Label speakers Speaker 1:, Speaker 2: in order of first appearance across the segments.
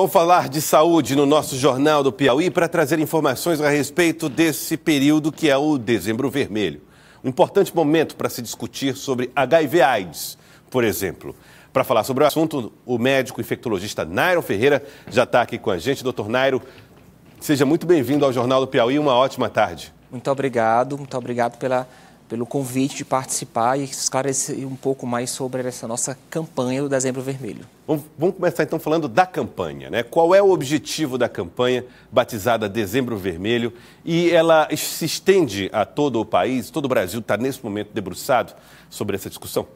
Speaker 1: Vou falar de saúde no nosso Jornal do Piauí para trazer informações a respeito desse período que é o Dezembro Vermelho. Um importante momento para se discutir sobre HIV-AIDS, por exemplo. Para falar sobre o assunto, o médico infectologista Nairo Ferreira já está aqui com a gente. Doutor Nairo, seja muito bem-vindo ao Jornal do Piauí. Uma ótima tarde. Muito obrigado, muito obrigado pela pelo convite de participar e esclarecer
Speaker 2: um pouco mais sobre essa nossa campanha do Dezembro Vermelho. Vamos,
Speaker 1: começar então falando da campanha, né? Qual é o objetivo da campanha batizada Dezembro Vermelho? E ela se estende a todo o país, todo o Brasil está nesse momento debruçado sobre essa discussão?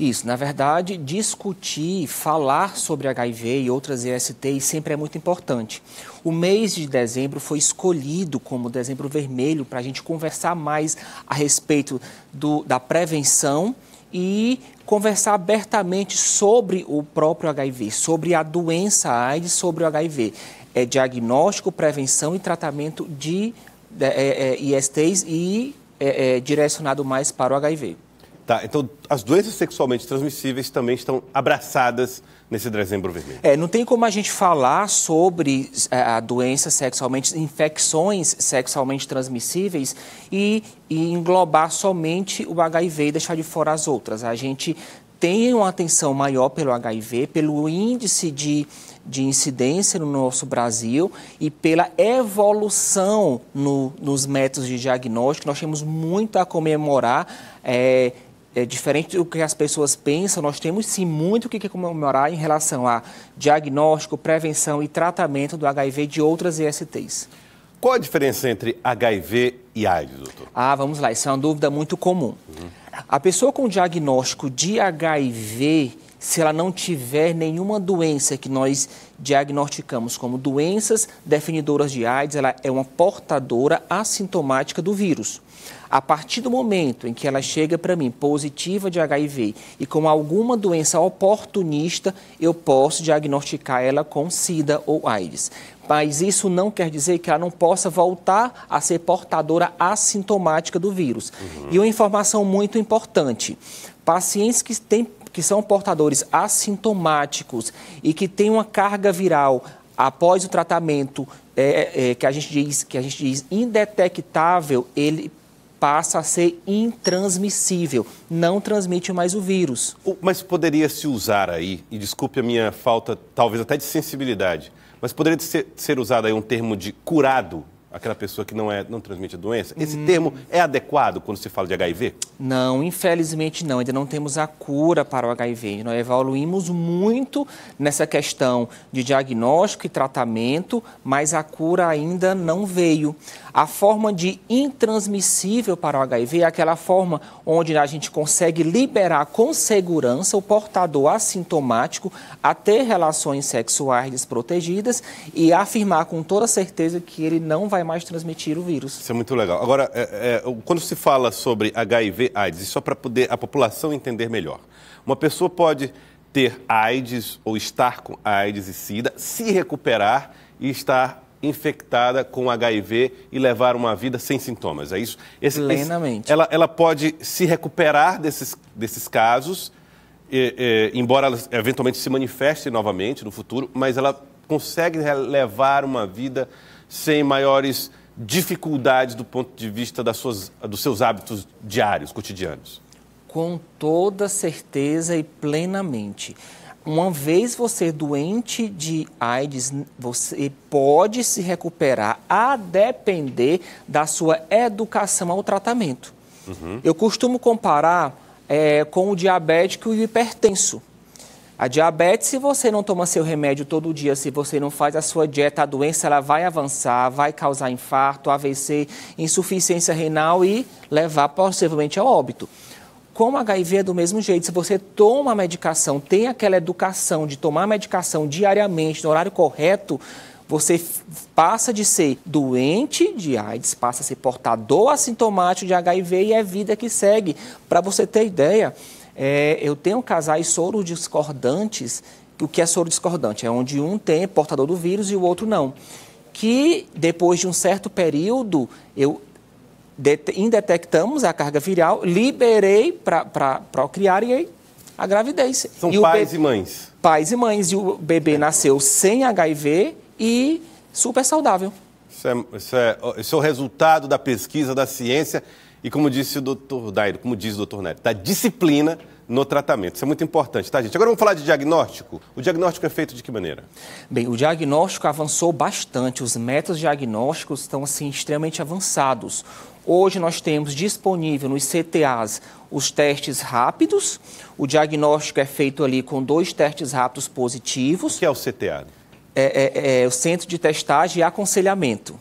Speaker 2: Isso, na verdade, discutir, falar sobre HIV e outras ISTs sempre é muito importante. O mês de dezembro foi escolhido como dezembro vermelho para a gente conversar mais a respeito do, da prevenção e conversar abertamente sobre o próprio HIV, sobre a doença AIDS, sobre o HIV. É diagnóstico, prevenção e tratamento de, de, de, de ISTs e é, é, direcionado mais para o HIV. Tá, então
Speaker 1: as doenças sexualmente transmissíveis também estão abraçadas nesse dezembro vermelho.
Speaker 2: É, não tem como a gente falar sobre é, a doença sexualmente, infecções sexualmente transmissíveis e, e englobar somente o HIV e deixar de fora as outras. A gente tem uma atenção maior pelo HIV, pelo índice de de incidência no nosso Brasil e pela evolução no, nos métodos de diagnóstico. Nós temos muito a comemorar. É, é, diferente do que as pessoas pensam, nós temos sim muito o que comemorar em relação a diagnóstico, prevenção e tratamento do HIV e de outras ISTs. Qual a diferença entre HIV e AIDS, doutor? Ah, vamos lá, isso é uma dúvida muito comum. Uhum. A pessoa com diagnóstico de HIV, se ela não tiver nenhuma doença que nós diagnosticamos como doenças definidoras de AIDS, ela é uma portadora assintomática do vírus. A partir do momento em que ela chega para mim positiva de HIV e com alguma doença oportunista, eu posso diagnosticar ela com SIDA ou AIDS. Mas isso não quer dizer que ela não possa voltar a ser portadora assintomática do vírus. Uhum. E uma informação muito importante: pacientes que têm que são portadores assintomáticos e que têm uma carga viral após o tratamento é, é, é, que a gente diz que a gente diz indetectável, ele passa a ser intransmissível, não transmite
Speaker 1: mais o vírus. Mas poderia se usar aí, e desculpe a minha falta, talvez até de sensibilidade, mas poderia ser, ser usado aí um termo de curado aquela pessoa que não, é, não transmite a doença? Esse hum. termo é adequado quando se fala de HIV?
Speaker 2: Não, infelizmente não. Ainda não temos a cura para o HIV. Nós evoluímos muito nessa questão de diagnóstico e tratamento, mas a cura ainda não veio. A forma de intransmissível para o HIV é aquela forma onde a gente consegue liberar com segurança o portador assintomático a ter relações sexuais desprotegidas e afirmar com toda certeza que ele não vai mais transmitir o vírus. Isso é
Speaker 1: muito legal. Agora, é, é, quando se fala sobre HIV/AIDS, só é para poder a população entender melhor, uma pessoa pode ter AIDS ou estar com AIDS e SIDA, se recuperar e estar infectada com HIV e levar uma vida sem sintomas, é isso? Esse, Plenamente. Esse, ela, ela pode se recuperar desses, desses casos, e, e, embora ela eventualmente se manifeste novamente no futuro, mas ela consegue levar uma vida sem maiores dificuldades do ponto de vista das suas, dos seus hábitos diários, cotidianos?
Speaker 2: Com toda certeza e plenamente uma vez você doente de AIDS, você pode se recuperar a depender da sua educação ao tratamento. Uhum. Eu costumo comparar é, com o diabético e o hipertenso. A diabetes, se você não toma seu remédio todo dia, se você não faz a sua dieta, a doença ela vai avançar, vai causar infarto, AVC, insuficiência renal e levar possivelmente ao óbito. Com HIV é do mesmo jeito, se você toma a medicação, tem aquela educação de tomar a medicação diariamente, no horário correto, você passa de ser doente de AIDS, passa a ser portador assintomático de HIV e é vida que segue. Para você ter ideia, é, eu tenho casais soro discordantes. O que é soro discordante? É onde um tem é portador do vírus e o outro não. Que depois de um certo período, eu indetectamos a carga viral, liberei para procriar e aí a gravidez. São e pais e mães? Pais e mães. E o bebê nasceu sem HIV e super saudável.
Speaker 1: Isso é, isso é, isso é o resultado da pesquisa, da ciência e, como disse o doutor Dairo, como diz o doutor Neto, da disciplina no tratamento. Isso é muito importante, tá, gente? Agora vamos falar de diagnóstico. O diagnóstico é feito de que maneira?
Speaker 2: Bem, o diagnóstico avançou bastante. Os métodos diagnósticos estão, assim, extremamente avançados. Hoje nós temos disponível nos CTAs os testes rápidos. O diagnóstico é feito ali com dois testes rápidos positivos. O que é o CTA? é, é, é, o centro de testagem e aconselhamento.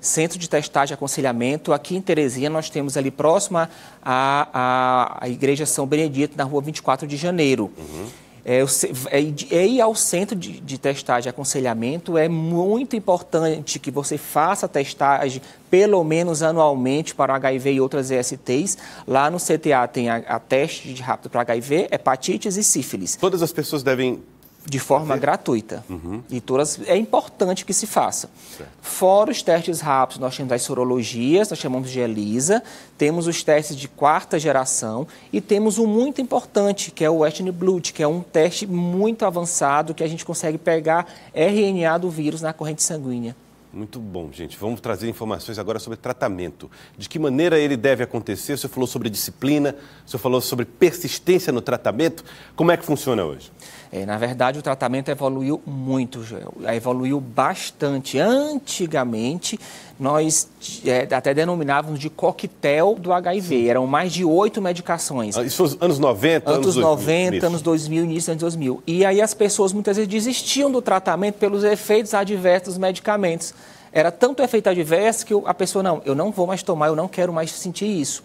Speaker 2: Centro de testagem e aconselhamento, aqui em Teresina, nós temos ali próxima à, à, Igreja São Benedito, na rua 24 de janeiro. Uhum. É, é, é, ir ao centro de, de testagem e aconselhamento é muito importante que você faça testagem pelo menos anualmente para HIV e outras ESTs. Lá no CTA tem a, a teste de rápido para HIV, hepatites e sífilis. Todas as pessoas devem de forma gratuita. Uhum. E todas, é importante que se faça. Certo. Fora os testes rápidos, nós temos as sorologias, nós chamamos de ELISA, temos os testes de quarta geração e temos um muito importante, que é o Western Blood, que é um teste muito avançado que a gente consegue pegar RNA do vírus na corrente sanguínea.
Speaker 1: Muito bom, gente. Vamos trazer informações agora sobre tratamento. De que maneira ele deve acontecer? O senhor falou sobre disciplina, o senhor falou sobre persistência no tratamento. Como é que funciona hoje? É, na verdade, o tratamento evoluiu muito, Joel.
Speaker 2: Evoluiu bastante. Antigamente, nós é, até denominávamos de coquetel do HIV. Sim. Eram mais de oito medicações. Ah, isso
Speaker 1: anos 90, anos, anos 90, 2000,
Speaker 2: anos 2000, início dos 2000. E aí as pessoas muitas vezes desistiam do tratamento pelos efeitos adversos dos medicamentos. Era tanto efeito adverso que a pessoa, não, eu não vou mais tomar, eu não quero mais sentir isso.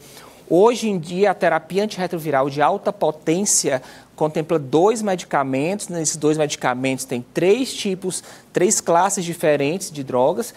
Speaker 2: Hoje em dia, a terapia antirretroviral de alta potência contempla dois medicamentos. Nesses dois medicamentos tem três tipos, três classes diferentes de drogas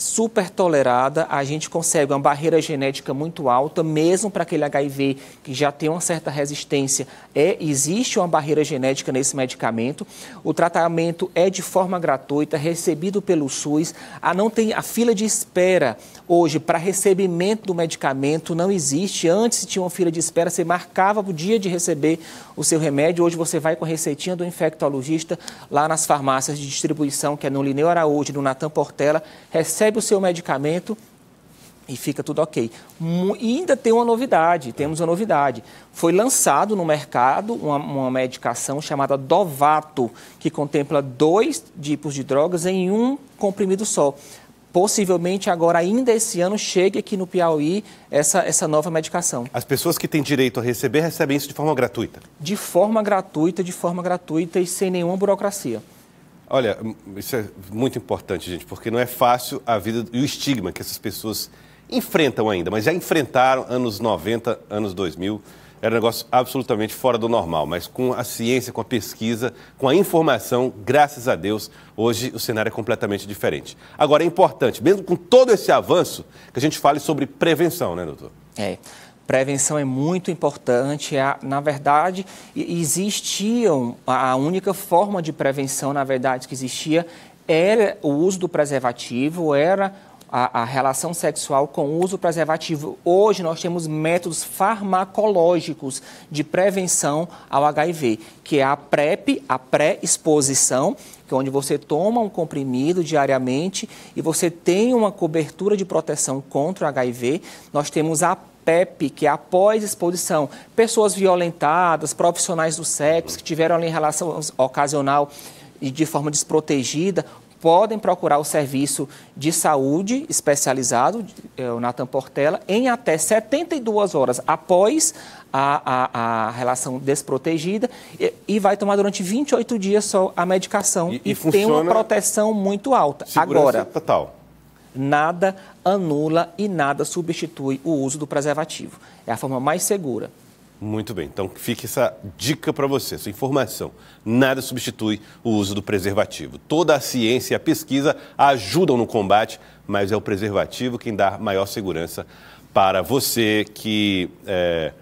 Speaker 2: super tolerada, a gente consegue uma barreira genética muito alta, mesmo para aquele HIV que já tem uma certa resistência, é, existe uma barreira genética nesse medicamento. O tratamento é de forma gratuita, recebido pelo SUS. A, não tem, a fila de espera hoje para recebimento do medicamento não existe. Antes tinha uma fila de espera, você marcava o dia de receber o seu remédio. Hoje você vai com a receitinha do infectologista lá nas farmácias de distribuição, que é no Lineu Araújo, no Natan Portela, recebe recebe o seu medicamento e fica tudo ok. E ainda tem uma novidade, temos uma novidade. Foi lançado no mercado uma, uma medicação chamada Dovato, que contempla dois tipos de drogas em um comprimido só possivelmente agora, ainda esse ano, chegue aqui no Piauí essa, essa nova medicação.
Speaker 1: As pessoas que têm direito a receber recebem isso de forma gratuita?
Speaker 2: De forma gratuita, de forma gratuita e sem nenhuma burocracia.
Speaker 1: Olha, isso é muito importante, gente, porque não é fácil a vida e o estigma que essas pessoas enfrentam ainda, mas já enfrentaram anos 90, anos 2000. Era um negócio absolutamente fora do normal, mas com a ciência, com a pesquisa, com a informação, graças a Deus, hoje o cenário é completamente diferente. Agora, é importante, mesmo com todo esse avanço, que a gente fale sobre prevenção, né, doutor?
Speaker 2: É. Prevenção é muito importante. É na verdade, existiam, a única forma de prevenção, na verdade, que existia era o uso do preservativo, era a, a, relação sexual com o uso preservativo. Hoje nós temos métodos farmacológicos de prevenção ao HIV, que é a PrEP, a pré-exposição, que é onde você toma um comprimido diariamente e você tem uma cobertura de proteção contra o HIV. Nós temos a PEP, que é após exposição, pessoas violentadas, profissionais do sexo que tiveram ali em relação ocasional e de forma desprotegida, podem procurar o serviço de saúde especializado, é, o Natan Portela, em até 72 horas após a, a, a relação desprotegida e, e, vai tomar durante 28 dias só a medicação e, e, e tem uma proteção muito alta. Agora, total nada anula e nada substitui o uso do preservativo. É a forma mais segura.
Speaker 1: Muito bem, então fica essa dica para você, essa informação. Nada substitui o uso do preservativo. Toda a ciência e a pesquisa ajudam no combate, mas é o preservativo quem dá maior segurança para você que. É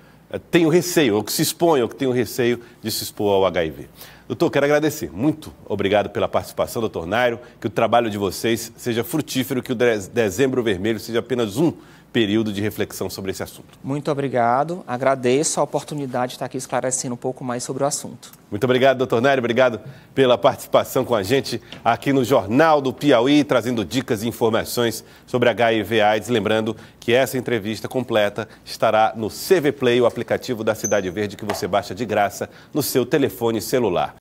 Speaker 1: tenho receio, ou que se expõe ou que o receio de se expor ao HIV. Doutor, quero agradecer. Muito obrigado pela participação, doutor Nairo. Que o trabalho de vocês seja frutífero, que o Dezembro Vermelho seja apenas um período de reflexão sobre esse assunto.
Speaker 2: Muito obrigado, agradeço a oportunidade de estar aqui esclarecendo um pouco mais sobre o assunto.
Speaker 1: Muito obrigado, doutor Nery, obrigado pela participação com a gente aqui no Jornal do Piauí, trazendo dicas e informações sobre HIV AIDS. Lembrando que essa entrevista completa estará no CV Play, o aplicativo da Cidade Verde que você baixa de graça no seu telefone celular.